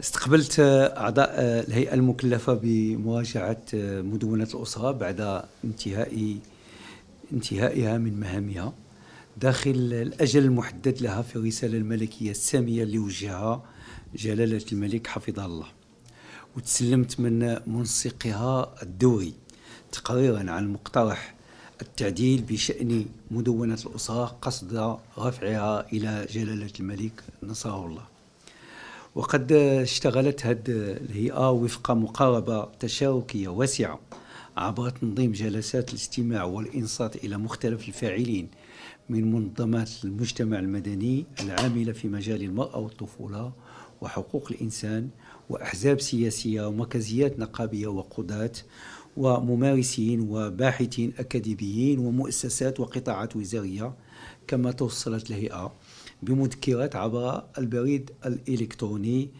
استقبلت أعضاء الهيئة المكلفة بمواجهة مدونة الأسرة بعد انتهاء انتهائها من مهامها داخل الأجل المحدد لها في الرسالة الملكية السامية اللي وجهها جلالة الملك حفظه الله وتسلمت من منسقها الدوري تقريرا عن مقترح التعديل بشأن مدونة الأسرة قصد رفعها إلى جلالة الملك نصره الله وقد اشتغلت هذه الهيئة وفق مقاربة تشاركية واسعة عبر تنظيم جلسات الاستماع والإنصات إلى مختلف الفاعلين من منظمات المجتمع المدني العاملة في مجال المرأة والطفولة وحقوق الإنسان وأحزاب سياسية ومركزيات نقابية وقضاة وممارسين وباحثين أكاديميين ومؤسسات وقطاعات وزارية كما توصلت الهيئة بمذكرات عبر البريد الإلكتروني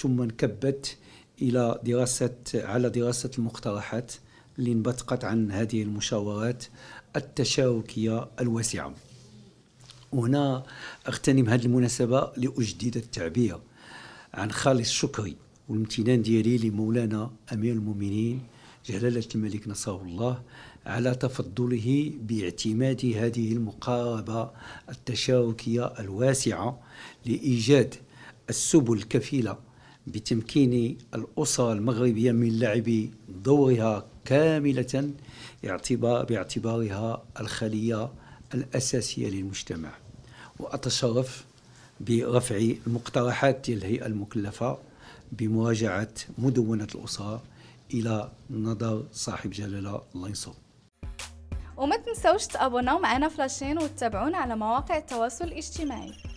ثم انكبت إلى دراسة على دراسة المقترحات اللي انبثقت عن هذه المشاورات التشاركية الواسعة وهنا أغتنم هذه المناسبة لأجدد التعبير عن خالص شكري والامتنان ديالي لمولانا أمير المؤمنين جلالة الملك نصره الله على تفضله باعتماد هذه المقاربة التشاركية الواسعة لإيجاد السبل الكفيلة بتمكين الأسر المغربية من لعب دورها كاملة باعتبارها الخلية الأساسية للمجتمع وأتشرف برفع المقترحات للهيئة المكلفة بمراجعة مدونة الأسرة الى نضال صاحب جلاله الله ينصره وما تنسوش تابوناو معنا فلاشين وتتابعونا على مواقع التواصل الاجتماعي